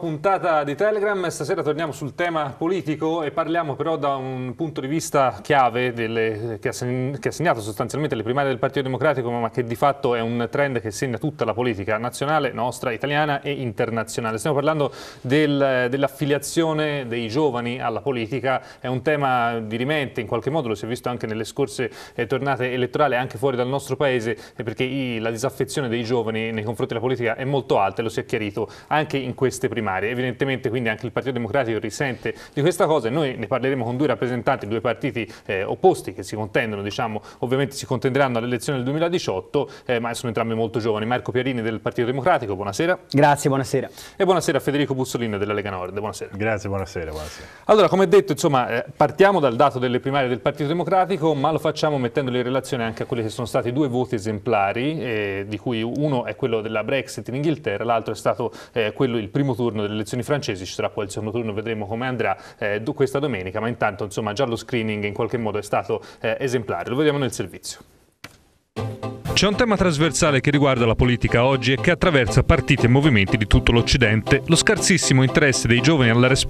puntata di Telegram, stasera torniamo sul tema politico e parliamo però da un punto di vista chiave delle, che, ha segnato sostanzialmente le primarie del Partito Democratico ma che di fatto è un trend che segna tutta la politica nazionale, nostra, italiana e internazionale. Stiamo parlando del, dell'affiliazione dei giovani alla politica, è un tema dirimente in qualche modo, lo si è visto anche nelle scorse eh, tornate elettorali anche fuori dal nostro paese eh, perché i, la disaffezione dei giovani nei confronti della politica è molto alta e lo si è chiarito anche in queste primarie mare. Evidentemente quindi anche il Partito Democratico risente di questa cosa e noi ne parleremo con due rappresentanti, due partiti eh, opposti che si contendono, diciamo, ovviamente si contenderanno alle elezioni del 2018, eh, ma sono entrambi molto giovani. Marco Pierini del Partito Democratico, buonasera. Grazie, buonasera. E buonasera Federico Bussolino della Lega Nord, buonasera. Grazie, buonasera. buonasera. Allora, come detto, insomma, eh, partiamo dal dato delle primarie del Partito Democratico, ma lo facciamo mettendolo in relazione anche a quelli che sono stati due voti esemplari, eh, di cui uno è quello della Brexit in Inghilterra, l'altro è stato eh, quello, il primo turno turno delle elezioni francesi, ci sarà poi il secondo turno, vedremo come andrà eh, questa domenica, ma intanto insomma già lo screening in qualche modo è stato eh, esemplare, lo vediamo nel servizio. C'è un tema trasversale che riguarda la politica oggi e che attraversa partiti e movimenti di tutto l'Occidente, lo scarsissimo interesse dei giovani alla res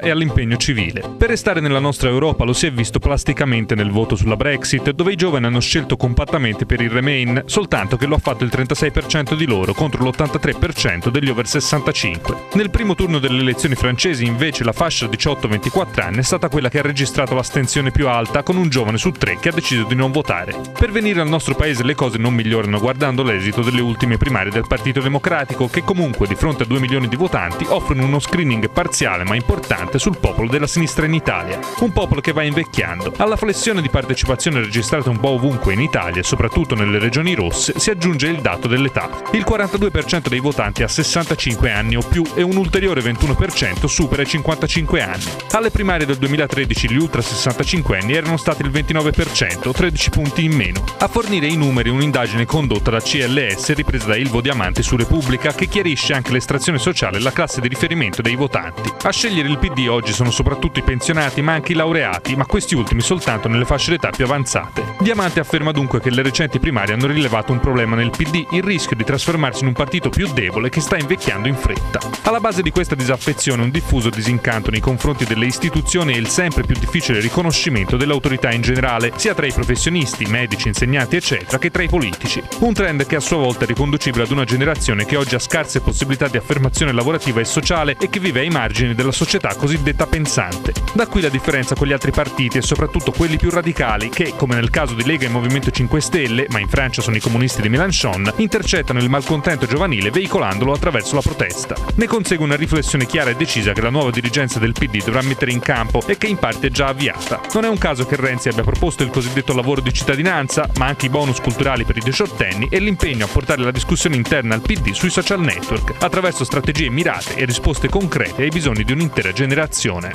e all'impegno civile. Per restare nella nostra Europa lo si è visto plasticamente nel voto sulla Brexit, dove i giovani hanno scelto compattamente per il Remain, soltanto che lo ha fatto il 36% di loro contro l'83% degli over 65. Nel primo turno delle elezioni francesi invece la fascia 18-24 anni è stata quella che ha registrato l'astensione più alta con un giovane su tre che ha deciso di non votare. Per venire al nostro paese Paese le cose non migliorano guardando l'esito delle ultime primarie del Partito Democratico, che comunque di fronte a 2 milioni di votanti offrono uno screening parziale ma importante sul popolo della sinistra in Italia. Un popolo che va invecchiando. Alla flessione di partecipazione registrata un po' ovunque in Italia, soprattutto nelle regioni rosse, si aggiunge il dato dell'età. Il 42% dei votanti ha 65 anni o più e un ulteriore 21% supera i 55 anni. Alle primarie del 2013 gli ultra 65 anni erano stati il 29%, 13 punti in meno. A fornire i numeri un'indagine condotta da CLS ripresa da Ilvo Diamante su Repubblica che chiarisce anche l'estrazione sociale e la classe di riferimento dei votanti. A scegliere il PD oggi sono soprattutto i pensionati ma anche i laureati, ma questi ultimi soltanto nelle fasce d'età più avanzate. Diamante afferma dunque che le recenti primarie hanno rilevato un problema nel PD, il rischio di trasformarsi in un partito più debole che sta invecchiando in fretta. Alla base di questa disaffezione un diffuso disincanto nei confronti delle istituzioni e il sempre più difficile riconoscimento dell'autorità in generale, sia tra i professionisti, medici, insegnanti eccetera, spectra che tra i politici. Un trend che a sua volta è riconducibile ad una generazione che oggi ha scarse possibilità di affermazione lavorativa e sociale e che vive ai margini della società cosiddetta pensante. Da qui la differenza con gli altri partiti e soprattutto quelli più radicali che, come nel caso di Lega e Movimento 5 Stelle, ma in Francia sono i comunisti di Mélenchon, intercettano il malcontento giovanile veicolandolo attraverso la protesta. Ne consegue una riflessione chiara e decisa che la nuova dirigenza del PD dovrà mettere in campo e che in parte è già avviata. Non è un caso che Renzi abbia proposto il cosiddetto lavoro di cittadinanza, ma anche i bonus bonus culturali per i diciottenni e l'impegno a portare la discussione interna al PD sui social network, attraverso strategie mirate e risposte concrete ai bisogni di un'intera generazione.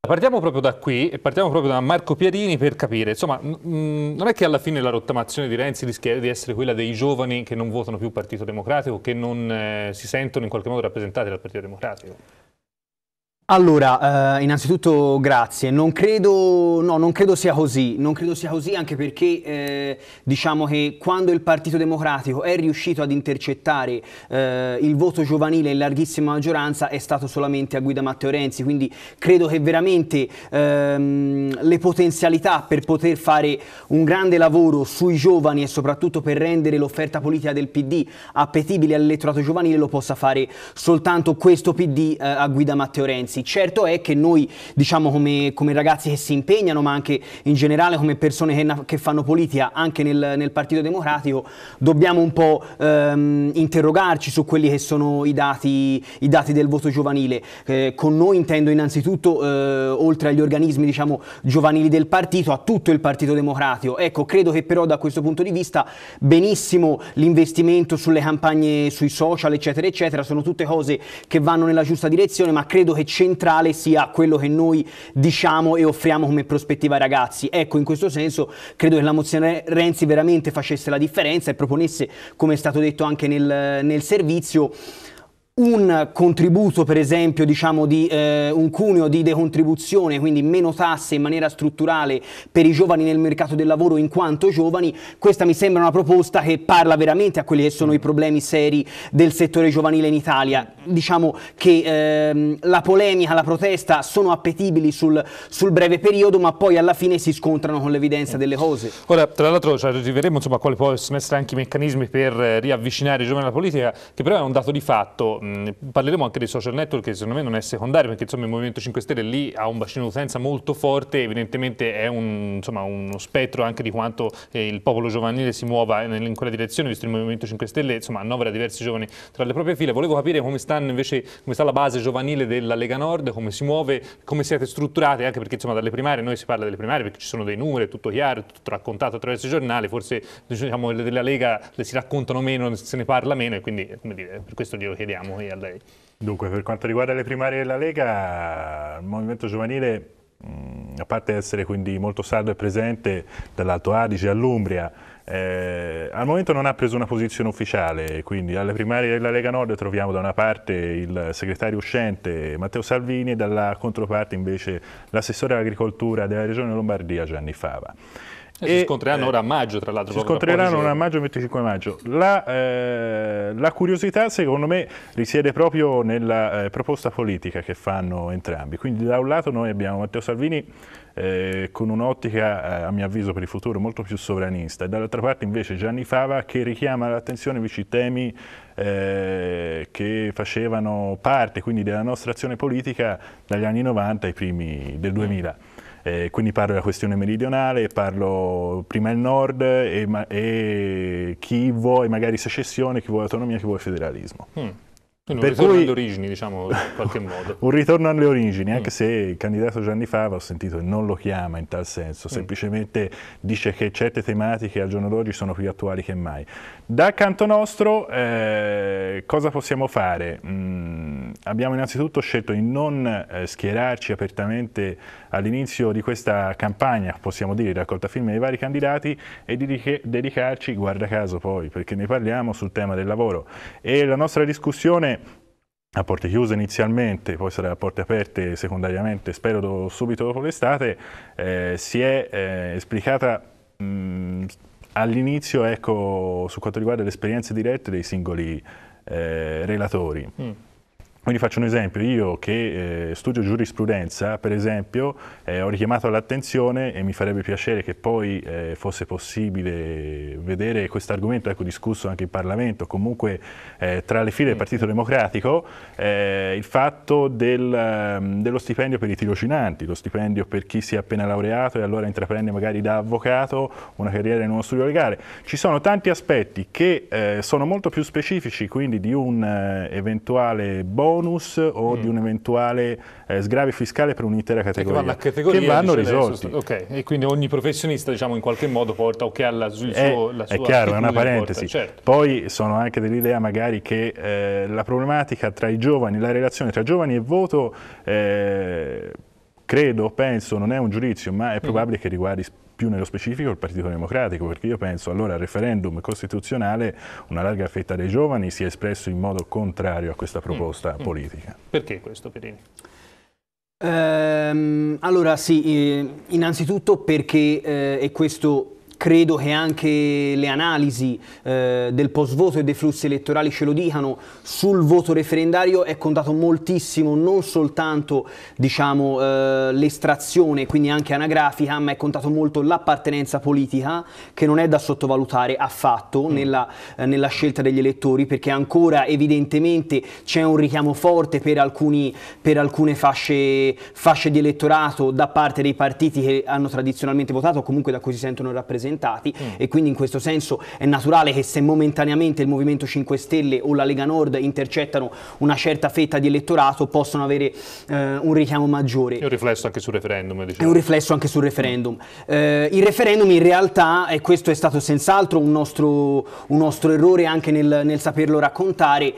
Partiamo proprio da qui e partiamo proprio da Marco Pierini per capire, insomma, non è che alla fine la rottamazione di Renzi rischia di essere quella dei giovani che non votano più Partito Democratico, che non eh, si sentono in qualche modo rappresentati dal Partito Democratico? Allora, eh, innanzitutto grazie, non credo, no, non credo, sia così, non credo sia così anche perché eh, diciamo che quando il Partito Democratico è riuscito ad intercettare eh, il voto giovanile in larghissima maggioranza è stato solamente a guida Matteo Renzi, quindi credo che veramente ehm, le potenzialità per poter fare un grande lavoro sui giovani e soprattutto per rendere l'offerta politica del PD appetibile all'elettorato giovanile lo possa fare soltanto questo PD eh, a guida Matteo Renzi ragazzi. Certo è che noi, diciamo come, come ragazzi che si impegnano, ma anche in generale come persone che, che fanno politica anche nel, nel, Partito Democratico, dobbiamo un po' ehm, interrogarci su quelli che sono i dati, i dati del voto giovanile. Eh, con noi intendo innanzitutto, eh, oltre agli organismi diciamo, giovanili del partito, a tutto il Partito Democratico. Ecco, credo che però da questo punto di vista benissimo l'investimento sulle campagne sui social, eccetera, eccetera, sono tutte cose che vanno nella giusta direzione, ma credo che c'è centrale sia quello che noi diciamo e offriamo come prospettiva ai ragazzi. Ecco, in questo senso credo che la mozione Renzi veramente facesse la differenza e proponesse, come è stato detto anche nel, nel servizio, un contributo per esempio diciamo di eh, un cuneo di decontribuzione quindi meno tasse in maniera strutturale per i giovani nel mercato del lavoro in quanto giovani questa mi sembra una proposta che parla veramente a quelli che sono i problemi seri del settore giovanile in Italia diciamo che ehm, la polemica la protesta sono appetibili sul, sul, breve periodo ma poi alla fine si scontrano con l'evidenza delle cose ora tra l'altro ci cioè, arriveremo insomma a quali possono essere anche i meccanismi per eh, riavvicinare i giovani alla politica che però è un dato di fatto mh, parleremo anche dei social network che secondo me non è secondario perché insomma il Movimento 5 Stelle lì ha un bacino d'utenza molto forte, evidentemente è un, insomma, uno spettro anche di quanto eh, il popolo giovanile si muova in quella direzione, visto il Movimento 5 Stelle insomma annovera diversi giovani tra le proprie file. Volevo capire come, invece, come sta la base giovanile della Lega Nord, come si muove, come siete strutturati, anche perché insomma dalle primarie, noi si parla delle primarie perché ci sono dei numeri, è tutto chiaro, è tutto raccontato attraverso i giornali, forse diciamo della Lega le si raccontano meno, se ne parla meno e quindi dire, per questo glielo chiediamo qui a lei. Dunque, per quanto riguarda le primarie della Lega, il Movimento Giovanile, mm, a parte essere quindi molto saldo e presente dall'Alto Adige all'Umbria, eh, al momento non ha preso una posizione ufficiale, quindi alle primarie della Lega Nord troviamo da una parte il segretario uscente Matteo Salvini e dalla controparte invece l'assessore all'agricoltura della regione Lombardia Gianni Fava. Eh, e, si scontreranno eh, ora a maggio, tra l'altro. Si scontreranno ora a maggio e 25 maggio. La, eh, la, curiosità, secondo me, risiede proprio nella eh, proposta politica che fanno entrambi. Quindi da un lato noi abbiamo Matteo Salvini eh, con un'ottica, eh, a mio avviso, per il futuro molto più sovranista e dall'altra parte invece Gianni Fava che richiama l'attenzione invece temi che facevano parte quindi della nostra azione politica dagli anni 90 ai primi del 2000. Eh, quindi parlo della questione meridionale, parlo prima il nord e, e chi vuole magari secessione, chi vuole autonomia, chi vuole federalismo. Mm. Quindi per ritorno cui, alle origini, diciamo, in qualche modo. un ritorno alle origini, anche mm. se il candidato Gianni Fava, ho sentito, non lo chiama in tal senso, mm. semplicemente mm. dice che certe tematiche al giorno d'oggi sono più attuali che mai. Dal canto nostro, eh, cosa possiamo fare? Mm, abbiamo innanzitutto scelto di non eh, schierarci apertamente all'inizio di questa campagna, possiamo dire, raccolta film dei vari candidati e di dedicarci, guarda caso poi, perché ne parliamo, sul tema del lavoro. E la nostra discussione a porte chiuse inizialmente, poi sarà a porte aperte secondariamente, spero subito dopo l'estate, eh, si è eh, esplicata mm, all'inizio ecco, su quanto riguarda le esperienze dirette dei singoli eh, relatori. Mm. Quindi faccio un esempio, io che eh, studio giurisprudenza, per esempio, eh, ho richiamato l'attenzione e mi farebbe piacere che poi eh, fosse possibile vedere questo argomento ecco, discusso anche in Parlamento, comunque eh, tra le file del Partito Democratico, eh, il fatto del, ehm, dello stipendio per i tirocinanti, lo stipendio per chi si è appena laureato e allora intraprende magari da avvocato una carriera in uno studio legale. Ci sono tanti aspetti che eh, sono molto più specifici quindi di un eventuale bonus bonus o mm. di un eventuale eh, sgravio fiscale per un'intera ecco, categoria, categoria che vanno diciamo, risolti. ok, e quindi ogni professionista diciamo in qualche modo porta o che ha la, suo, è, la sua... È chiaro, è una parentesi. Porta, certo. Poi sono anche dell'idea magari che eh, la problematica tra i giovani, la relazione tra giovani e voto... Eh, credo, penso, non è un giudizio, ma è mm. probabile mm. che riguardi più nello specifico il Partito Democratico, perché io penso allora al referendum costituzionale una larga fetta dei giovani si è espresso in modo contrario a questa proposta mm. mm, mm. politica. Perché questo Perini? Ehm, allora sì, eh, innanzitutto perché, eh, e questo credo che anche le analisi eh, del post-voto e dei flussi elettorali ce lo dicano, sul voto referendario è contato moltissimo non soltanto diciamo, eh, l'estrazione, quindi anche anagrafica, ma è contato molto l'appartenenza politica, che non è da sottovalutare affatto mm. nella, eh, nella, scelta degli elettori, perché ancora evidentemente c'è un richiamo forte per, alcuni, per alcune fasce, fasce di elettorato da parte dei partiti che hanno tradizionalmente votato o comunque da cui si sentono rappresentati rappresentati mm. e quindi in questo senso è naturale che se momentaneamente il Movimento 5 Stelle o la Lega Nord intercettano una certa fetta di elettorato possono avere eh, un richiamo maggiore. E un riflesso anche sul referendum. Diciamo. È un riflesso anche sul referendum. Eh, il referendum in realtà, e questo è stato senz'altro un nostro, un nostro errore anche nel, nel saperlo raccontare,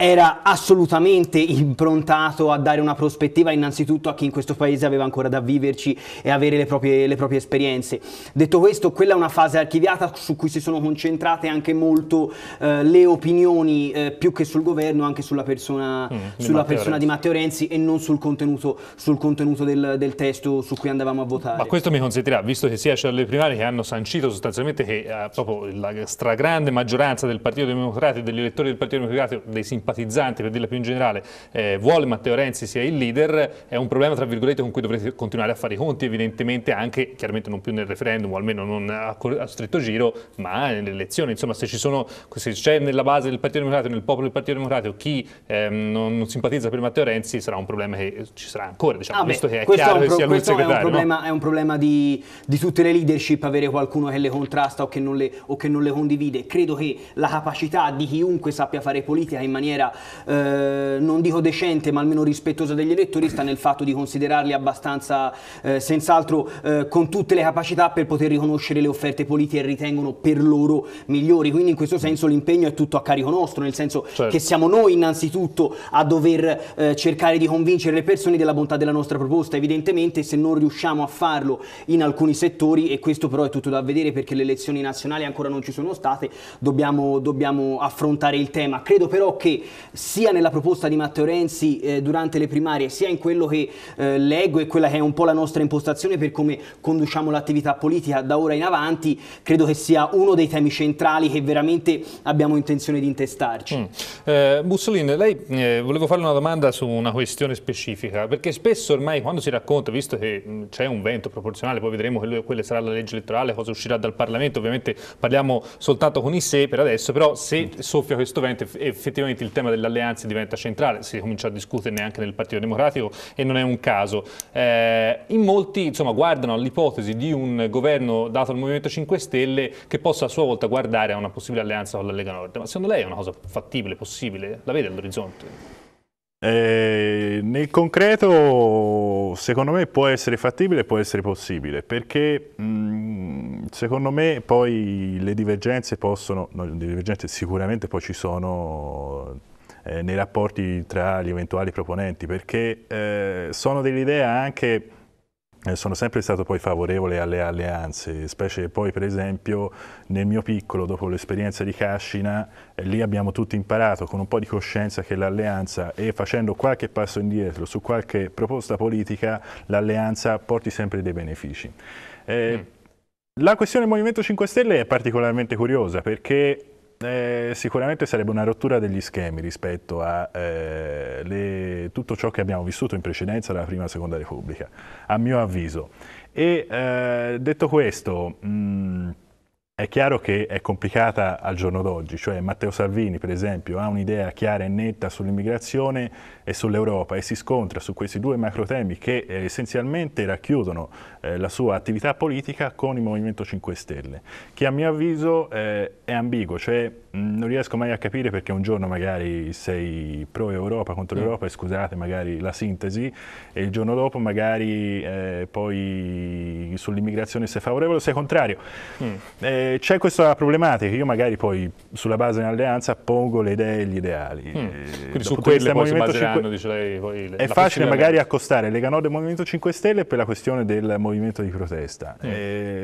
era assolutamente improntato a dare una prospettiva innanzitutto a chi in questo paese aveva ancora da viverci e avere le proprie, le proprie esperienze. Detto questo, quella è una fase archiviata su cui si sono concentrate anche molto eh, le opinioni eh, più che sul governo, anche sulla persona, mm, sulla di, persona Renzi. di Matteo Renzi e non sul contenuto, sul contenuto del, del, testo su cui andavamo a votare. Ma questo mi consentirà, visto che si esce dalle primarie che hanno sancito sostanzialmente che eh, proprio la stragrande maggioranza del Partito Democratico, degli elettori del Partito Democratico, dei simpatici, simpatizzanti, per dirla più in generale, eh, vuole Matteo Renzi sia il leader, è un problema tra virgolette con cui dovrete continuare a fare i conti evidentemente anche, chiaramente non più nel referendum, o almeno non a, a stretto giro, ma nelle elezioni. Insomma, se c'è nella base del Partito Democratico, nel popolo del Partito Democratico, chi ehm, non, non, simpatizza per Matteo Renzi sarà un problema che ci sarà ancora, diciamo, ah beh, visto che è chiaro è che sia lui il segretario. È un problema, no? è un problema di, di, tutte le leadership avere qualcuno che le contrasta o che non le, o che non le condivide. Credo che la capacità di chiunque sappia fare politica in maniera maniera, eh, non dico decente, ma almeno rispettosa degli elettori, sta nel fatto di considerarli abbastanza, eh, senz'altro, eh, con tutte le capacità per poter riconoscere le offerte politiche e ritengono per loro migliori. Quindi in questo senso l'impegno è tutto a carico nostro, nel senso certo. che siamo noi innanzitutto a dover eh, cercare di convincere le persone della bontà della nostra proposta. Evidentemente se non riusciamo a farlo in alcuni settori, e questo però è tutto da vedere perché le elezioni nazionali ancora non ci sono state, dobbiamo, dobbiamo affrontare il tema. Credo però che sia nella proposta di Matteo Renzi eh, durante le primarie, sia in quello che eh, leggo e quella che è un po' la nostra impostazione per come conduciamo l'attività politica da ora in avanti, credo che sia uno dei temi centrali che veramente abbiamo intenzione di intestarci. Mm. Eh, Bussolini, lei eh, volevo fare una domanda su una questione specifica, perché spesso ormai quando si racconta, visto che mm, c'è un vento proporzionale, poi vedremo quello, quella sarà la legge elettorale, cosa uscirà dal Parlamento, ovviamente parliamo soltanto con i sé per adesso, però se mm. soffia questo vento effettivamente il tema delle alleanze diventa centrale, si comincia a discuterne anche nel Partito Democratico e non è un caso. Eh, in molti insomma, guardano all'ipotesi di un governo dato al Movimento 5 Stelle che possa a sua volta guardare a una possibile alleanza con la Lega Nord, ma secondo lei è una cosa fattibile, possibile? La vede all'orizzonte? Eh, nel concreto secondo me può essere fattibile, e può essere possibile, perché mh, mm, secondo me poi le divergenze possono, no, le divergenze sicuramente poi ci sono eh, nei rapporti tra gli eventuali proponenti, perché eh, sono dell'idea anche eh, sono sempre stato poi favorevole alle alleanze, specie poi per esempio nel mio piccolo, dopo l'esperienza di Cascina, eh, lì abbiamo tutti imparato con un po' di coscienza che l'alleanza e facendo qualche passo indietro su qualche proposta politica, l'alleanza porti sempre dei benefici. Eh, mm. La questione del Movimento 5 Stelle è particolarmente curiosa perché eh, sicuramente sarebbe una rottura degli schemi rispetto a eh, le, tutto ciò che abbiamo vissuto in precedenza dalla prima e seconda repubblica, a mio avviso. E eh, detto questo, mh, mm, è chiaro che è complicata al giorno d'oggi, cioè Matteo Salvini per esempio ha un'idea chiara e netta sull'immigrazione e sull'Europa e si scontra su questi due macro temi che eh, essenzialmente racchiudono eh, la sua attività politica con il Movimento 5 Stelle, che a mio avviso eh, è ambiguo, cioè mh, non riesco mai a capire perché un giorno magari sei pro Europa contro mm. l'Europa, e scusate magari la sintesi, e il giorno dopo magari eh, poi sull'immigrazione sei favorevole o sei contrario. Mm eh, c'è questa problematica, io magari poi sulla base di un'alleanza pongo le idee e gli ideali. Mm. Eh, Quindi su quelle poi si baseranno, 5... lei, poi le, È facile magari alleanza. accostare Lega Nord e Movimento 5 Stelle per la questione del movimento di protesta. Mm. E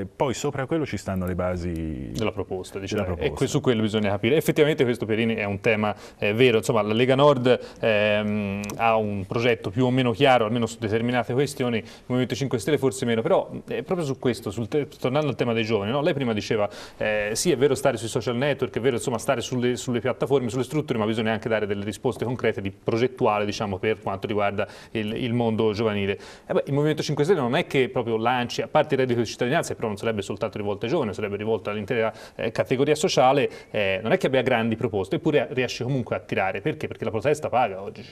eh, poi sopra quello ci stanno le basi della proposta, diciamo. della proposta. e su quello bisogna capire. Effettivamente questo Perini è un tema eh, vero, insomma la Lega Nord ehm, ha un progetto più o meno chiaro, almeno su determinate questioni, il Movimento 5 Stelle forse meno, però eh, proprio su questo, sul tornando al tema dei giovani, no? lei prima diceva eh, sì è vero stare sui social network, è vero insomma, stare sulle, sulle, piattaforme, sulle strutture, ma bisogna anche dare delle risposte concrete, di progettuale diciamo, per quanto riguarda il, il mondo giovanile. Eh beh, il Movimento 5 Stelle non è che proprio lanci, a parte il reddito di cittadinanza, però non sarebbe soltanto rivolto ai giovani, sarebbe rivolto all'intera eh, categoria sociale, eh, non è che abbia grandi proposte, eppure riesce comunque a tirare, perché? Perché la protesta paga oggi.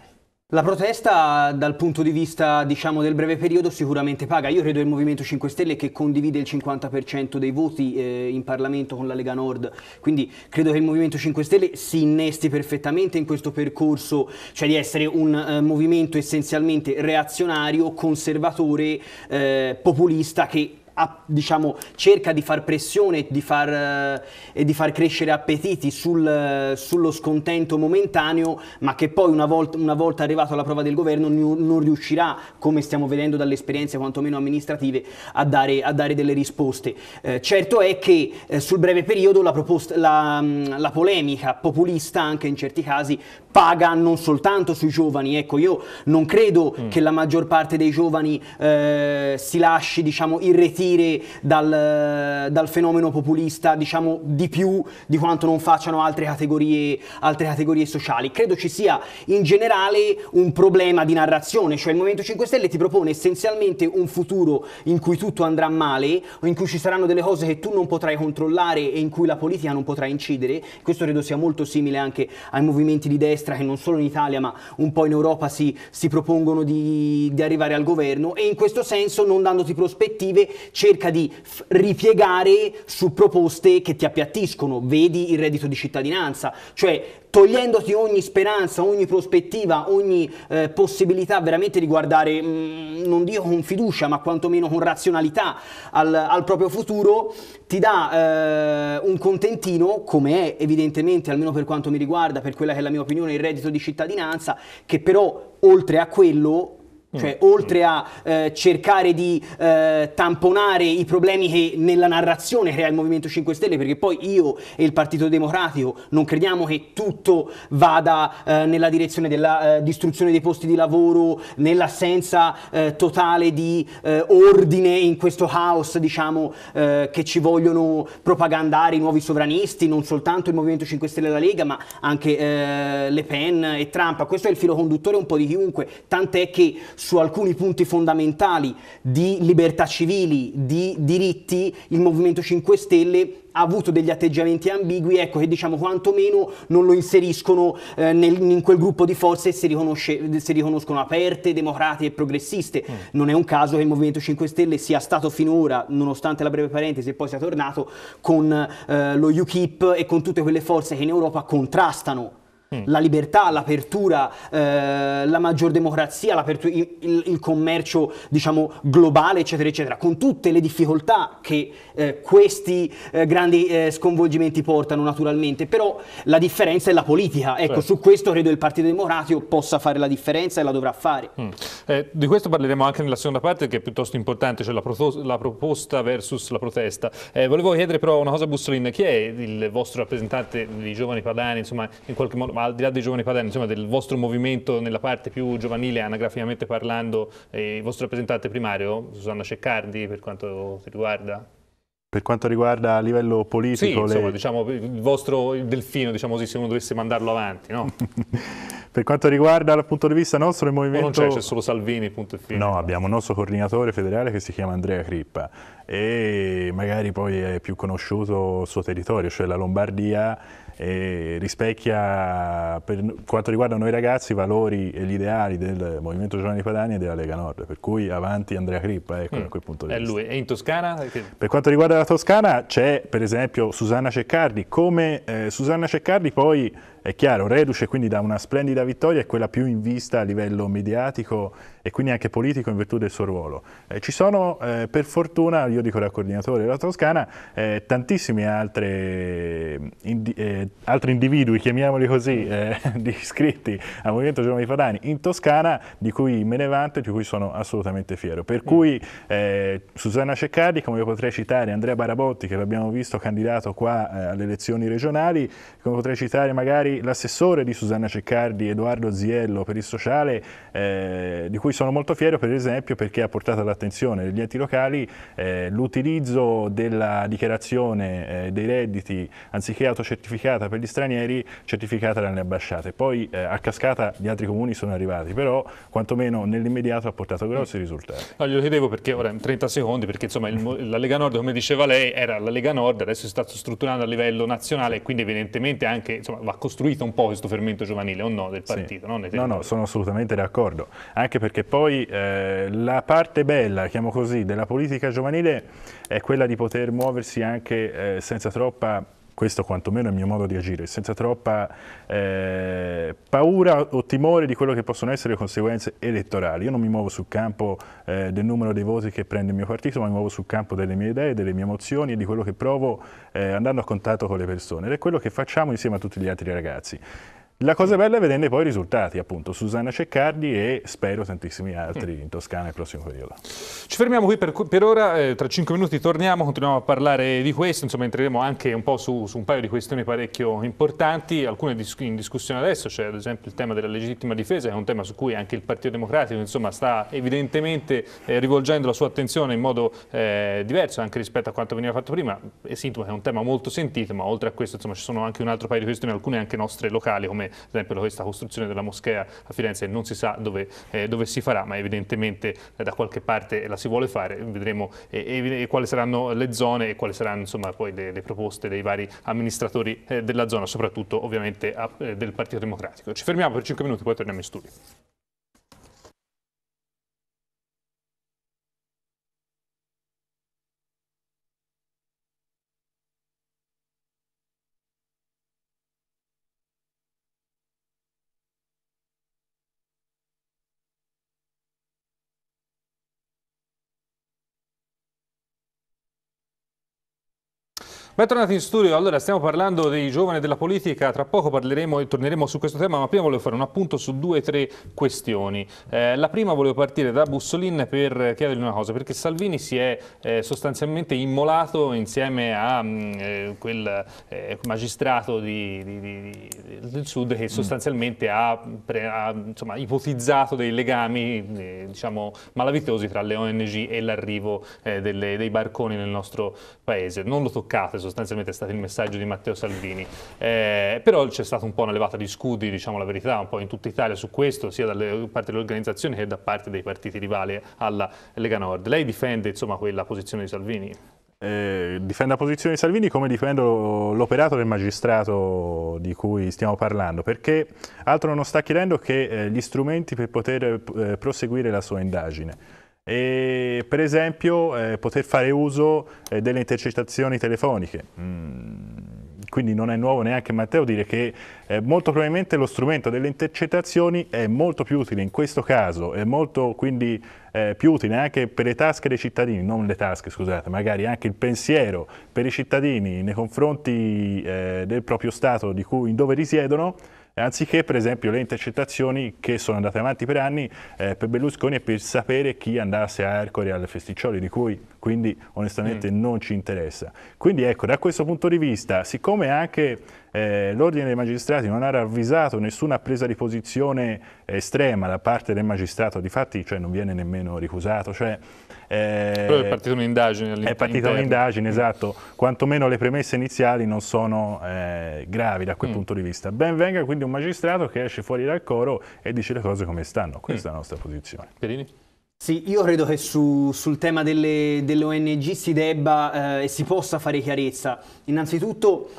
La protesta dal punto di vista diciamo, del breve periodo sicuramente paga. Io credo che il Movimento 5 Stelle che condivide il 50% dei voti eh, in Parlamento con la Lega Nord, quindi credo che il Movimento 5 Stelle si innesti perfettamente in questo percorso, cioè di essere un eh, movimento essenzialmente reazionario, conservatore, eh, populista che a, diciamo, cerca di far pressione di far, eh, e di far crescere appetiti sul, eh, sullo scontento momentaneo, ma che poi una volta, una volta arrivato alla prova del governo non, non, riuscirà, come stiamo vedendo dalle esperienze quantomeno amministrative, a dare, a dare delle risposte. Eh, certo è che eh, sul breve periodo la, proposta, la, mm, la, polemica populista, anche in certi casi, paga non soltanto sui giovani. Ecco, io non credo mm. che la maggior parte dei giovani eh, si lasci diciamo, irretire investire dal, dal, fenomeno populista diciamo di più di quanto non facciano altre categorie, altre categorie sociali. Credo ci sia in generale un problema di narrazione, cioè il Movimento 5 Stelle ti propone essenzialmente un futuro in cui tutto andrà male, in cui ci saranno delle cose che tu non potrai controllare e in cui la politica non potrà incidere, questo credo sia molto simile anche ai movimenti di destra che non solo in Italia ma un po' in Europa si, si propongono di, di, arrivare al governo e in questo senso non dandoti prospettive cerca di f- ripiegare su proposte che ti appiattiscono, vedi il reddito di cittadinanza, cioè togliendoti ogni speranza, ogni prospettiva, ogni eh, possibilità veramente di guardare, mh, mm, non dico con fiducia, ma quantomeno con razionalità al, al proprio futuro, ti dà eh, un contentino, come è evidentemente, almeno per quanto mi riguarda, per quella che è la mia opinione, il reddito di cittadinanza, che però oltre a quello cioè, mm. oltre a eh, cercare di eh, tamponare i problemi che nella narrazione crea il Movimento 5 Stelle, perché poi io e il Partito Democratico non crediamo che tutto vada eh, nella direzione della eh, distruzione dei posti di lavoro, nell'assenza eh, totale di eh, ordine in questo caos, diciamo, che ci vogliono propagandare i nuovi sovranisti, non soltanto il Movimento 5 Stelle e la Lega, ma anche Le Pen e Trump. Questo è il filo conduttore un po' di chiunque, tant'è che su alcuni punti fondamentali di libertà civili, di diritti, il Movimento 5 Stelle ha avuto degli atteggiamenti ambigui, ecco che diciamo quantomeno non lo inseriscono eh, nel, in quel gruppo di forze si, si, riconoscono aperte, democratiche e progressiste. Mm. Non è un caso che il Movimento 5 Stelle sia stato finora, nonostante la breve parentesi e poi sia tornato, con eh, lo UKIP e con tutte quelle forze che in Europa contrastano Mm. la libertà, l'apertura, eh, la maggior democrazia, il, il, il, commercio diciamo, globale, eccetera, eccetera, con tutte le difficoltà che eh, questi eh, grandi eh, sconvolgimenti portano naturalmente, però la differenza è la politica, ecco certo. su questo credo il Partito Democratico possa fare la differenza e la dovrà fare. Mm. Eh, di questo parleremo anche nella seconda parte che è piuttosto importante, cioè la, pro la proposta versus la protesta. Eh, volevo chiedere però una cosa a Bussolin, chi è il vostro rappresentante dei giovani padani, insomma in qualche modo al di là dei giovani padani, insomma, del vostro movimento nella parte più giovanile, anagraficamente parlando, eh, il vostro rappresentante primario, Susanna Ceccardi, per quanto ti riguarda? Per quanto riguarda a livello politico... Sì, insomma, le... diciamo, il vostro il delfino, diciamo così, se uno dovesse mandarlo avanti, no? per quanto riguarda dal punto di vista nostro il movimento... O non c'è, c'è solo Salvini, punto e fine. No, abbiamo il nostro coordinatore federale che si chiama Andrea Crippa e magari poi è più conosciuto il suo territorio, cioè la Lombardia e rispecchia per quanto riguarda noi ragazzi i valori e gli ideali del Movimento Giovani Padani e della Lega Nord, per cui avanti Andrea Crippa, ecco mm. da quel punto di vista. E in Toscana? Per quanto riguarda la Toscana c'è per esempio Susanna Ceccardi, come eh, Susanna Ceccardi poi è chiaro, reduce quindi da una splendida vittoria è quella più in vista a livello mediatico e quindi anche politico in virtù del suo ruolo. Eh, ci sono eh, per fortuna, io dico da coordinatore della Toscana, eh, tantissimi altri, eh, indi, eh, altri individui, chiamiamoli così, eh, iscritti al Movimento Giovani Padani in Toscana di cui me ne vanto e di cui sono assolutamente fiero. Per cui Susanna Ceccardi, come potrei citare Andrea Barabotti che l'abbiamo visto candidato qua alle elezioni regionali, come potrei citare magari l'assessore di Susanna Ceccardi, Edoardo Ziello, per il sociale, eh, di cui sono molto fiero per esempio perché ha portato all'attenzione degli enti locali eh, l'utilizzo della dichiarazione eh, dei redditi anziché autocertificata per gli stranieri, certificata dalle ambasciate. Poi eh, a cascata gli altri comuni sono arrivati, però quantomeno nell'immediato ha portato grossi risultati. No, glielo chiedevo perché ora in 30 secondi, perché insomma il, la Lega Nord, come diceva lei, era la Lega Nord, adesso si sta strutturando a livello nazionale e quindi evidentemente anche insomma, va costruendo costruito un po' questo fermento giovanile o no del partito. Sì. No, no, sono assolutamente d'accordo, anche perché poi eh, la parte bella, chiamo così, della politica giovanile è quella di poter muoversi anche eh, senza troppa questo quantomeno è il mio modo di agire, senza troppa eh, paura o timore di quello che possono essere le conseguenze elettorali. Io non mi muovo sul campo eh, del numero dei voti che prende il mio partito, ma mi muovo sul campo delle mie idee, delle mie emozioni e di quello che provo eh, andando a contatto con le persone. Ed è quello che facciamo insieme a tutti gli altri ragazzi. La cosa bella è vedere poi i risultati, appunto, Susanna Ceccardi e spero tantissimi altri in Toscana nel prossimo periodo. Ci fermiamo qui per, per ora, eh, tra cinque minuti torniamo, continuiamo a parlare di questo, insomma entreremo anche un po' su, su un paio di questioni parecchio importanti, alcune dis in discussione adesso, cioè ad esempio il tema della legittima difesa, che è un tema su cui anche il Partito Democratico insomma, sta evidentemente eh, rivolgendo la sua attenzione in modo eh, diverso anche rispetto a quanto veniva fatto prima, è sintomo che è un tema molto sentito, ma oltre a questo insomma, ci sono anche un altro paio di questioni, alcune anche nostre locali come ad esempio questa costruzione della moschea a Firenze non si sa dove, eh, dove si farà, ma evidentemente eh, da qualche parte la si vuole fare, vedremo eh, eh quali saranno le zone e quali saranno insomma, poi le, le, proposte dei vari amministratori eh, della zona, soprattutto ovviamente a, eh, del Partito Democratico. Ci fermiamo per 5 minuti, poi torniamo in studio. Bentornati in studio, allora stiamo parlando dei giovani della politica, tra poco parleremo e torneremo su questo tema, ma prima volevo fare un appunto su due o tre questioni. Eh, la prima volevo partire da Bussolin per chiedergli una cosa, perché Salvini si è eh, sostanzialmente immolato insieme a mh, mm, eh, quel eh, magistrato di, di, di, del sud che mm. sostanzialmente ha, pre, ha insomma, ipotizzato dei legami eh, diciamo, malavitosi tra le ONG e l'arrivo eh, dei barconi nel nostro paese. Non lo toccate sostanzialmente è stato il messaggio di Matteo Salvini. Eh, però c'è stata un po' una levata di scudi, diciamo la verità, un po' in tutta Italia su questo, sia da parte dell'organizzazione che da parte dei partiti rivali alla Lega Nord. Lei difende insomma quella posizione di Salvini? Eh, difende la posizione di Salvini come difendo l'operato del magistrato di cui stiamo parlando, perché altro non sta chiedendo che eh, gli strumenti per poter eh, proseguire la sua indagine e per esempio eh, poter fare uso eh, delle intercettazioni telefoniche. Mm, quindi non è nuovo neanche Matteo dire che eh, molto probabilmente lo strumento delle intercettazioni è molto più utile in questo caso, è molto quindi eh, più utile anche per le tasche dei cittadini, non le tasche scusate, magari anche il pensiero per i cittadini nei confronti eh, del proprio Stato di cui, in dove risiedono, anziché per esempio le intercettazioni che sono andate avanti per anni eh, per Berlusconi e per sapere chi andasse a Ercole e alle festiccioli, di cui quindi onestamente mm. non ci interessa. Quindi ecco, da questo punto di vista, siccome anche eh, l'Ordine dei Magistrati non ha ravvisato nessuna presa di posizione estrema da parte del magistrato, di fatti cioè, non viene nemmeno ricusato. Cioè, eh, Però è partita un'indagine all'interno. È partita un'indagine, mm. esatto, quantomeno le premesse iniziali non sono eh, gravi da quel mm. punto di vista. Ben venga quindi un magistrato che esce fuori dal coro e dice le cose come stanno, questa mm. è la nostra posizione. Perini? Sì, io credo che su, sul tema delle, delle, ONG si debba eh, e si possa fare chiarezza. Innanzitutto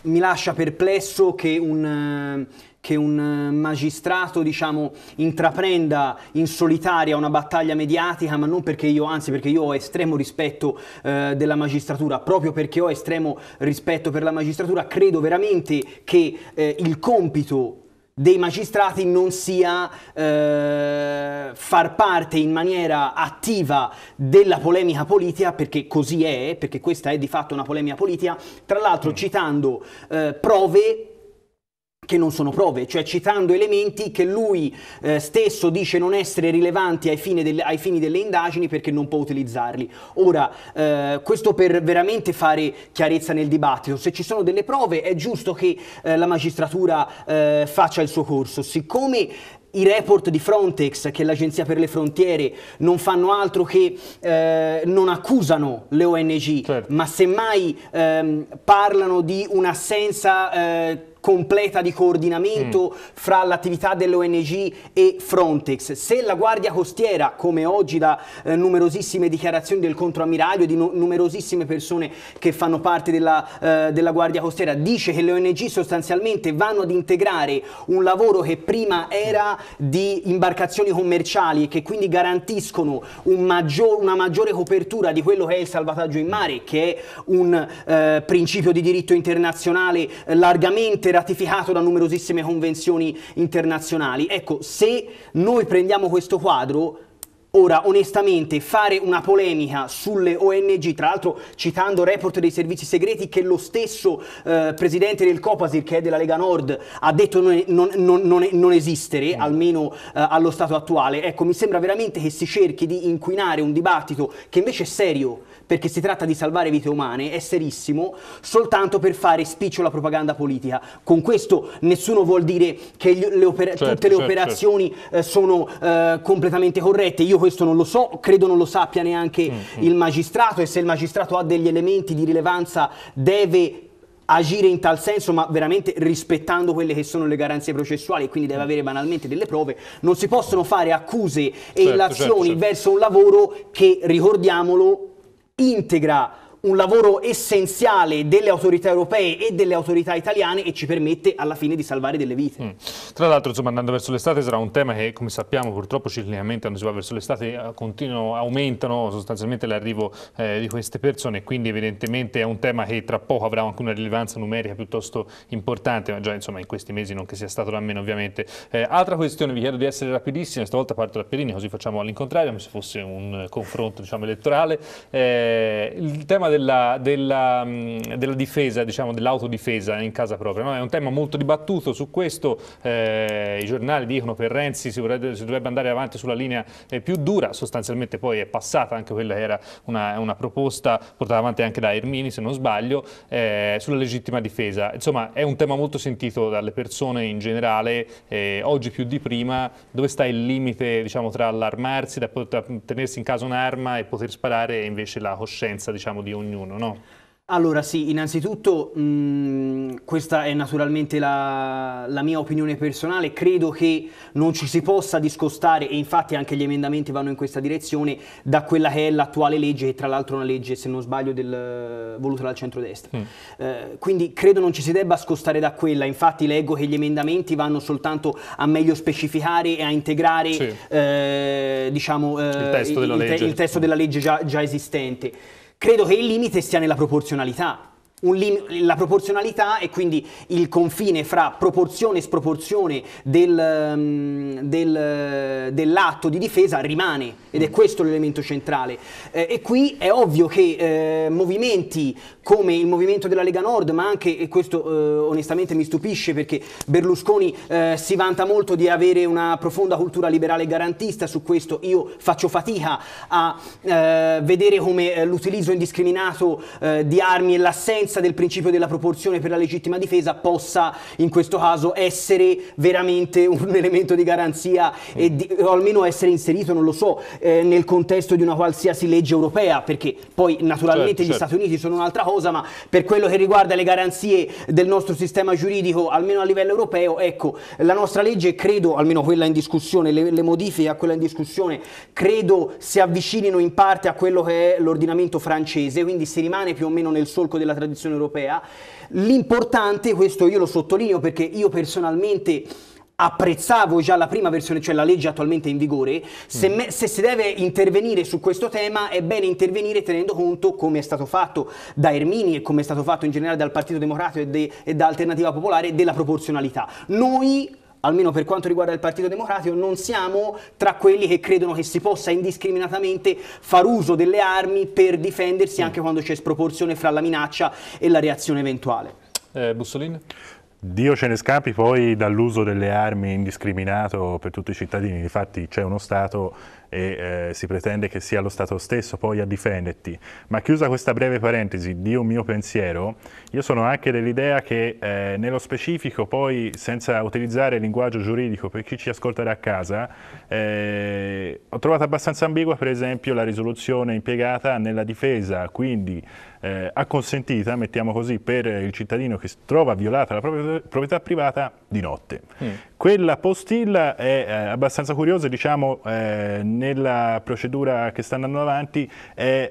mi lascia perplesso che un, che un magistrato diciamo, intraprenda in solitaria una battaglia mediatica, ma non perché io, anzi perché io ho estremo rispetto eh, della magistratura, proprio perché ho estremo rispetto per la magistratura, credo veramente che eh, il compito dei magistrati non sia eh, far parte in maniera attiva della polemica politica, perché così è, perché questa è di fatto una polemica politica, tra l'altro mm. citando eh, prove che non sono prove, cioè citando elementi che lui eh, stesso dice non essere rilevanti ai fini, del, ai fini, delle indagini perché non può utilizzarli. Ora, eh, questo per veramente fare chiarezza nel dibattito, se ci sono delle prove è giusto che eh, la magistratura eh, faccia il suo corso, siccome i report di Frontex, che è l'Agenzia per le Frontiere, non fanno altro che eh, non accusano le ONG, certo. ma semmai ehm, parlano di un'assenza eh, completa di coordinamento mm. fra l'attività dell'ONG e Frontex. Se la Guardia Costiera, come oggi da eh, numerosissime dichiarazioni del controammiraglio, e di no- numerosissime persone che fanno parte della, eh, della Guardia Costiera, dice che le ONG sostanzialmente vanno ad integrare un lavoro che prima era di imbarcazioni commerciali e che quindi garantiscono un maggior, una maggiore copertura di quello che è il salvataggio in mare, che è un eh, principio di diritto internazionale eh, largamente ratificato da numerosissime convenzioni internazionali. Ecco, se noi prendiamo questo quadro Ora, onestamente, fare una polemica sulle ONG, tra l'altro citando report dei servizi segreti che lo stesso eh, presidente del Copasir, che è della Lega Nord, ha detto non, non, non, non esistere, mm. almeno eh, allo stato attuale, ecco, mi sembra veramente che si cerchi di inquinare un dibattito che invece è serio, perché si tratta di salvare vite umane, è serissimo, soltanto per fare spicciola propaganda politica. Con questo nessuno vuol dire che le certo, tutte le certo, certo. operazioni certo. Eh, sono eh, completamente corrette. Io questo non lo so, credo non lo sappia neanche mm -hmm. il magistrato e se il magistrato ha degli elementi di rilevanza deve agire in tal senso, ma veramente rispettando quelle che sono le garanzie processuali e quindi deve mm. avere banalmente delle prove, non si possono fare accuse e certo, illazioni certo, certo. verso un lavoro che, ricordiamolo, integra un lavoro essenziale delle autorità europee e delle autorità italiane e ci permette alla fine di salvare delle vite. Mm. Tra l'altro, insomma, andando verso l'estate sarà un tema che, come sappiamo, purtroppo ciclicamente quando si va verso l'estate eh, continuano, aumentano sostanzialmente l'arrivo eh, di queste persone e quindi evidentemente è un tema che tra poco avrà anche una rilevanza numerica piuttosto importante, ma già insomma in questi mesi non che sia stato da meno ovviamente. Eh, altra questione, vi chiedo di essere rapidissima, stavolta parto da Perini così facciamo all'incontrario, come se fosse un eh, confronto diciamo, elettorale. Eh, il tema della, della, mm, della difesa, diciamo, dell'autodifesa in casa propria, no? è un tema molto dibattuto, su questo eh, i giornali dicono che Renzi si, vorrebbe, si, dovrebbe andare avanti sulla linea eh, più dura, sostanzialmente poi è passata anche quella che era una, una proposta portata avanti anche da Ermini, se non sbaglio, eh, sulla legittima difesa. Insomma è un tema molto sentito dalle persone in generale, eh, oggi più di prima, dove sta il limite diciamo, tra allarmarsi, da, da tenersi in casa un'arma e poter sparare e invece la coscienza diciamo, di un ognuno, no? Allora sì, innanzitutto mh, questa è naturalmente la, la, mia opinione personale, credo che non ci si possa discostare e infatti anche gli emendamenti vanno in questa direzione da quella che è l'attuale legge che tra l'altro una legge se non sbaglio del, voluta dal centrodestra. Mm. Eh, quindi credo non ci si debba scostare da quella, infatti leggo che gli emendamenti vanno soltanto a meglio specificare e a integrare sì. eh, diciamo, eh, il, testo il, il, te, il, testo della legge già, già esistente credo che il limite sia nella proporzionalità. Lim- la proporzionalità e quindi il confine fra proporzione e sproporzione del, ehm, del, dell'atto di difesa rimane ed è mm. questo l'elemento centrale. Eh, e qui è ovvio che eh, movimenti come il movimento della Lega Nord, ma anche, e questo eh, onestamente mi stupisce perché Berlusconi eh, si vanta molto di avere una profonda cultura liberale garantista, su questo io faccio fatica a eh, vedere come eh, l'utilizzo indiscriminato eh, di armi e l'assenza del principio della proporzione per la legittima difesa possa in questo caso essere veramente un elemento di garanzia di, o almeno essere inserito, non lo so, eh, nel contesto di una qualsiasi legge europea, perché poi naturalmente certo, gli certo. Stati Uniti sono un'altra cosa, cosa, ma per quello che riguarda le garanzie del nostro sistema giuridico, almeno a livello europeo, ecco, la nostra legge credo, almeno quella in discussione, le, le modifiche a quella in discussione, credo si avvicinino in parte a quello che è l'ordinamento francese, quindi si rimane più o meno nel solco della tradizione europea. L'importante, questo io lo sottolineo perché io personalmente apprezzavo già la prima versione, cioè la legge attualmente in vigore, se, mm. me, se, si deve intervenire su questo tema è bene intervenire tenendo conto, come è stato fatto da Ermini e come è stato fatto in generale dal Partito Democratico e, de, e da Alternativa Popolare, della proporzionalità. Noi almeno per quanto riguarda il Partito Democratico, non siamo tra quelli che credono che si possa indiscriminatamente far uso delle armi per difendersi mm. anche quando c'è sproporzione fra la minaccia e la reazione eventuale. Eh, Bussolini? Dio ce ne scampi poi dall'uso delle armi indiscriminato per tutti i cittadini, infatti c'è uno Stato e eh, si pretende che sia lo Stato stesso poi a difenderti. Ma chiusa questa breve parentesi, Dio mio pensiero, io sono anche dell'idea che eh, nello specifico poi, senza utilizzare il linguaggio giuridico per chi ci ascolterà a casa, eh, ho trovato abbastanza ambigua per esempio la risoluzione impiegata nella difesa, quindi eh, acconsentita, mettiamo così, per il cittadino che si trova violata la propria proprietà privata di notte. Mm. Quella postilla è eh, abbastanza curiosa, diciamo, eh, nella procedura che sta andando avanti è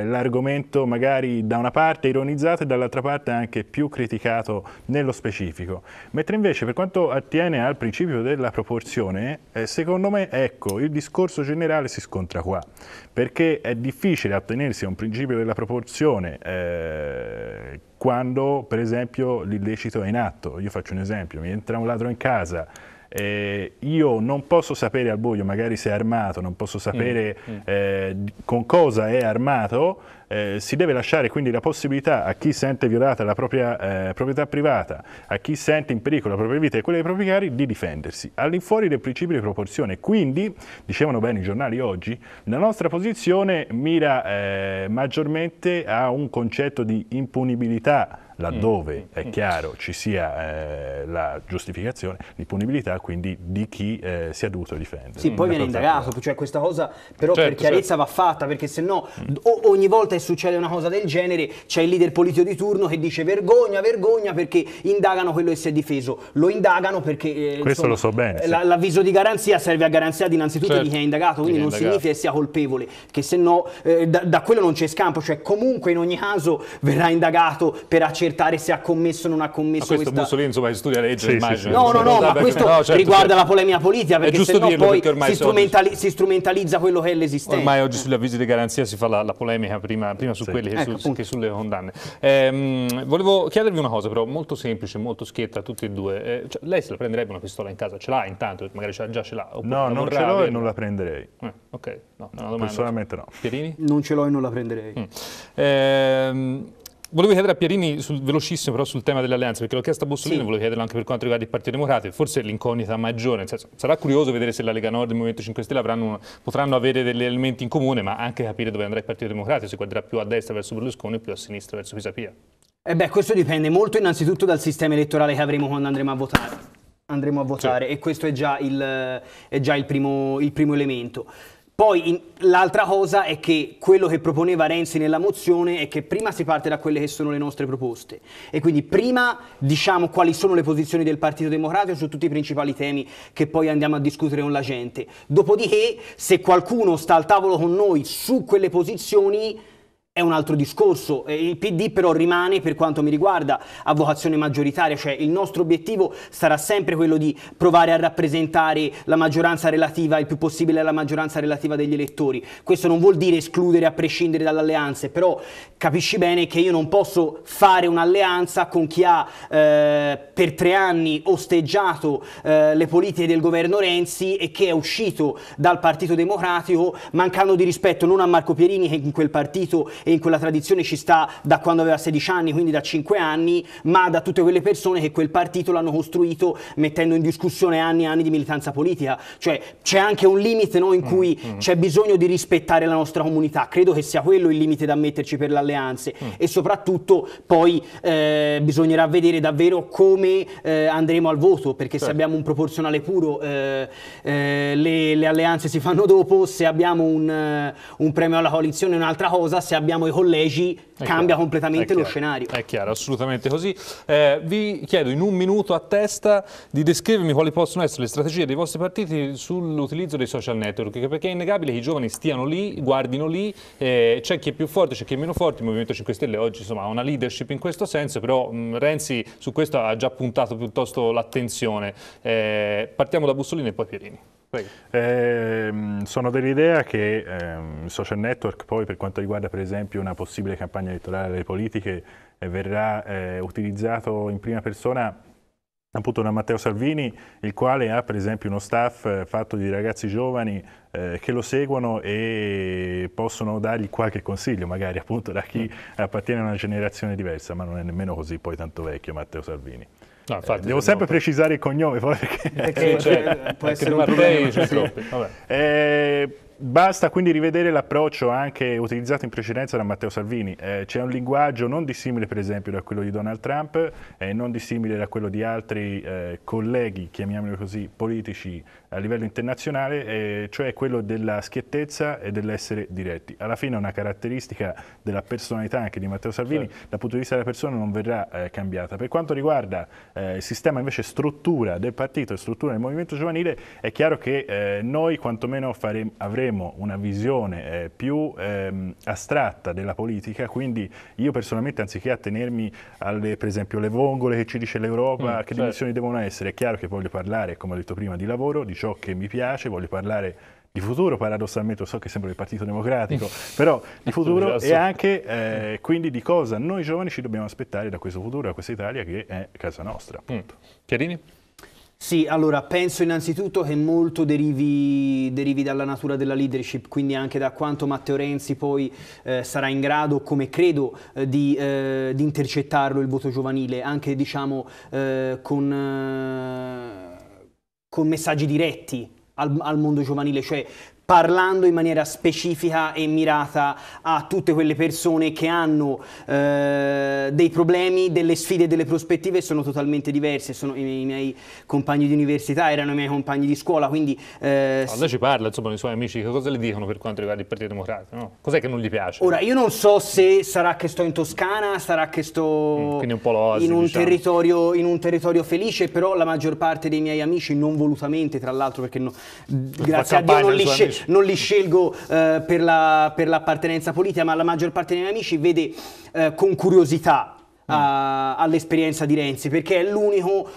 eh, l'argomento magari da una parte ironizzato e dall'altra parte anche più criticato nello specifico. Mentre invece per quanto attiene al principio della proporzione, eh, secondo me, ecco, il discorso generale si scontra qua, perché è difficile attenersi a un principio della proporzione attenzione, eh, quando per esempio l'illecito è in atto, io faccio un esempio, mi entra un ladro in casa, eh, io non posso sapere al buio magari se è armato, non posso mm, sapere mm, mm. Eh, con cosa è armato, eh, si deve lasciare quindi la possibilità a chi sente violata la propria eh, proprietà privata, a chi sente in pericolo la propria vita e quella dei propri cari, di difendersi, all'infuori del principio di proporzione. Quindi, dicevano bene i giornali oggi, la nostra posizione mira eh, maggiormente a un concetto di impunibilità laddove mm, mm, è mm. chiaro ci sia eh, la giustificazione, l'impunibilità quindi di chi eh, si è dovuto difendere. Sì, poi viene indagato, cioè questa cosa però certo, per chiarezza certo. va fatta, perché se no mm. ogni volta che succede una cosa del genere c'è il leader politico di turno che dice vergogna, vergogna perché indagano quello che si è difeso, lo indagano perché eh, Questo insomma, lo so bene, sì. l'avviso di garanzia serve a garanzia innanzitutto certo. di chi è indagato, quindi è non indagato. significa che sia colpevole, che se no eh, da, da quello non c'è scampo, cioè comunque in ogni caso verrà indagato per accettare accertare se ha commesso o non ha commesso questo questa... Mussolini insomma studia legge sì, immagino. No, no, no, ma questo no, certo, riguarda certo. la polemica politica perché se no poi si, strumentali- oggi... si, strumentalizza quello che è l'esistenza. Ormai oggi sugli avvisi di garanzia si fa la, la polemica prima, prima su sì. quelli che, ecco, su, che, sulle condanne. Ehm, volevo chiedervi una cosa però molto semplice, molto schietta a tutti e due. Eh, cioè, lei se la prenderebbe una pistola in casa? Ce l'ha intanto? Magari già ce l'ha? No, non ce l'ho e non la prenderei. Eh, ok, no, no, Personalmente no. Pierini? Non ce l'ho e non la prenderei. Mm. Ehm, Volevo chiedere a Pierini, sul, velocissimo però sul tema dell'alleanza, perché l'ho chiesto a Bussolini, sì. volevo chiederlo anche per quanto riguarda il Partito Democratico, forse l'incognita maggiore, senso, sarà curioso vedere se la Lega Nord e il Movimento 5 Stelle avranno, potranno avere degli elementi in comune, ma anche capire dove andrà il Partito Democratico, se guarderà più a destra verso Berlusconi o più a sinistra verso Pisapia. Eh beh, questo dipende molto innanzitutto dal sistema elettorale che avremo quando andremo a votare andremo a votare sì. e questo è già il, è già il, primo, il primo elemento. Poi l'altra cosa è che quello che proponeva Renzi nella mozione è che prima si parte da quelle che sono le nostre proposte e quindi prima diciamo quali sono le posizioni del Partito Democratico su tutti i principali temi che poi andiamo a discutere con la gente. Dopodiché se qualcuno sta al tavolo con noi su quelle posizioni è un altro discorso. Il PD però rimane, per quanto mi riguarda, a vocazione maggioritaria, cioè il nostro obiettivo sarà sempre quello di provare a rappresentare la maggioranza relativa, il più possibile la maggioranza relativa degli elettori. Questo non vuol dire escludere a prescindere dalle alleanze, però capisci bene che io non posso fare un'alleanza con chi ha eh, per tre anni osteggiato eh, le politiche del governo Renzi e che è uscito dal Partito Democratico mancando di rispetto non a Marco Pierini che in quel partito e in quella tradizione ci sta da quando aveva 16 anni, quindi da 5 anni, ma da tutte quelle persone che quel partito l'hanno costruito mettendo in discussione anni e anni di militanza politica. Cioè c'è anche un limite no, in mm, cui mm, mm. c'è bisogno di rispettare la nostra comunità. Credo che sia quello il limite da metterci per le alleanze mm. e soprattutto poi eh, bisognerà vedere davvero come eh, andremo al voto, perché certo. se abbiamo un proporzionale puro eh, eh, le, le, alleanze si fanno dopo, se abbiamo un, eh, un premio alla coalizione è un'altra cosa, se abbiamo torniamo ai collegi, è cambia chiaro, completamente lo chiaro, scenario. È chiaro, assolutamente così. Eh, vi chiedo in un minuto a testa di descrivermi quali possono essere le strategie dei vostri partiti sull'utilizzo dei social network, perché è innegabile che i giovani stiano lì, guardino lì, eh, c'è chi è più forte, c'è chi è meno forte, il Movimento 5 Stelle oggi insomma, ha una leadership in questo senso, però mh, mm, Renzi su questo ha già puntato piuttosto l'attenzione. Eh, partiamo da Bussolini e poi Pierini. Eh, sono dell'idea che eh, social network poi per quanto riguarda per esempio una possibile campagna elettorale delle politiche eh, verrà eh, utilizzato in prima persona appunto da Matteo Salvini, il quale ha per esempio uno staff eh, fatto di ragazzi giovani eh, che lo seguono e possono dargli qualche consiglio, magari appunto da chi mm. appartiene a una generazione diversa, ma non è nemmeno così poi tanto vecchio Matteo Salvini. No, eh, infatti, devo sempre precisare il cognome, poi, perché, perché cioè, può essere un problema. Cioè, sì. Eh, basta quindi rivedere l'approccio anche utilizzato in precedenza da Matteo Salvini. Eh, c'è un linguaggio non dissimile, per esempio, da quello di Donald Trump, eh, non dissimile da quello di altri eh, colleghi, chiamiamoli così, politici a livello internazionale, eh, cioè quello della schiettezza e dell'essere diretti. Alla fine è una caratteristica della personalità anche di Matteo Salvini, certo. dal punto di vista della persona non verrà eh, cambiata. Per quanto riguarda eh, il sistema invece struttura del partito e struttura del movimento giovanile, è chiaro che eh, noi quantomeno faremo, avremo una visione eh, più ehm, astratta della politica, quindi io personalmente anziché attenermi alle per esempio le vongole che ci dice l'Europa, mm, che certo. dimensioni devono essere, è chiaro che voglio parlare, come ho detto prima, di lavoro, di ciò che mi piace, voglio parlare di futuro, paradossalmente so che sembra il Partito Democratico, però di futuro e anche eh, quindi di cosa noi giovani ci dobbiamo aspettare da questo futuro, da questa Italia che è casa nostra. Mm. Appunto. Mm. Chiarini? Sì, allora penso innanzitutto che molto derivi, derivi, dalla natura della leadership, quindi anche da quanto Matteo Renzi poi eh, sarà in grado, come credo, eh, di, eh, di, intercettarlo il voto giovanile, anche diciamo eh, con eh, con messaggi diretti al, al mondo giovanile, cioè parlando in maniera specifica e mirata a tutte quelle persone che hanno eh, dei problemi, delle sfide, delle prospettive sono totalmente diverse, sono i miei, i miei compagni di università, erano i miei compagni di scuola, quindi... Eh, allora ci parla, insomma, i suoi amici, che cosa le dicono per quanto riguarda il Partito Democratico? No? Cos'è che non gli piace? Ora, io non so se sarà che sto in Toscana, sarà che sto mm, un losi, in, un diciamo. territorio, in un territorio felice, però la maggior parte dei miei amici, non volutamente tra l'altro, perché no, grazie a Dio non li, scel- non li scelgo eh, per, la, per, l'appartenenza politica, ma la maggior parte dei miei amici vede eh, con curiosità mm. a, all'esperienza di Renzi perché è l'unico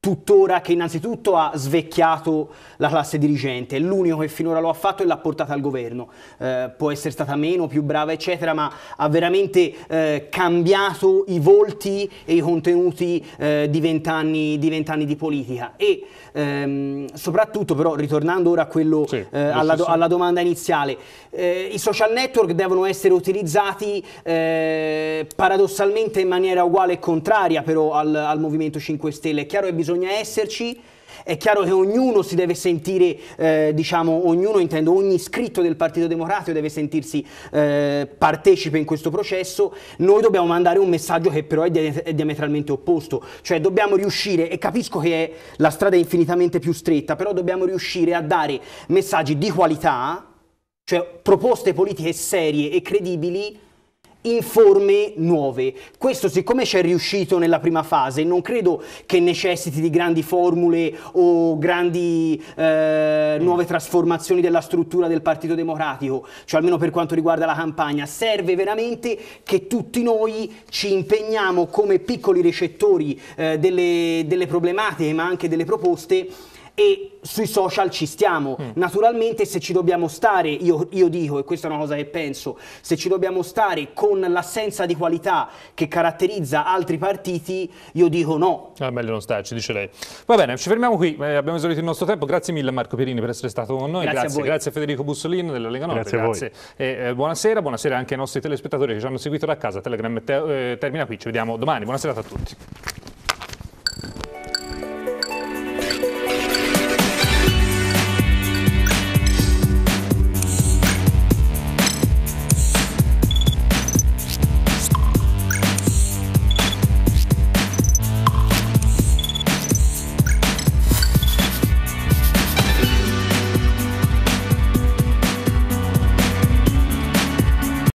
tuttora che innanzitutto ha svecchiato la classe dirigente, è l'unico che finora lo ha fatto e l'ha portata al governo, eh, può essere stata meno, più brava eccetera, ma ha veramente eh, cambiato i volti e i contenuti eh, di vent'anni di, vent'anni di politica e ehm, soprattutto però ritornando ora a quello, sì, eh, alla, do, alla, domanda iniziale, eh, i social network devono essere utilizzati eh, paradossalmente in maniera uguale e contraria però al, al Movimento 5 Stelle, è chiaro che bisogna bisogna esserci. È chiaro che ognuno si deve sentire, eh, diciamo, ognuno intendo ogni iscritto del Partito Democratico deve sentirsi eh, partecipe in questo processo. Noi dobbiamo mandare un messaggio che però è, di è, diametralmente opposto, cioè dobbiamo riuscire, e capisco che è, la strada è infinitamente più stretta, però dobbiamo riuscire a dare messaggi di qualità, cioè proposte politiche serie e credibili in forme nuove. Questo siccome ci è riuscito nella prima fase, non credo che necessiti di grandi formule o grandi eh, nuove trasformazioni della struttura del Partito Democratico, cioè almeno per quanto riguarda la campagna, serve veramente che tutti noi ci impegniamo come piccoli recettori eh, delle, delle problematiche ma anche delle proposte e sui social ci stiamo. Mm. Naturalmente se ci dobbiamo stare, io, io, dico, e questa è una cosa che penso, se ci dobbiamo stare con l'assenza di qualità che caratterizza altri partiti, io dico no. È ah, meglio non starci, dice lei. Va bene, ci fermiamo qui, eh, abbiamo esaurito il nostro tempo. Grazie mille Marco Pierini per essere stato con noi. Grazie, grazie, a, grazie a, Federico Bussolino della Lega Nord. Grazie, grazie. E, eh, eh, buonasera, buonasera anche ai nostri telespettatori che ci hanno seguito da casa. Telegram te eh, termina qui, ci vediamo domani. Buonasera a tutti.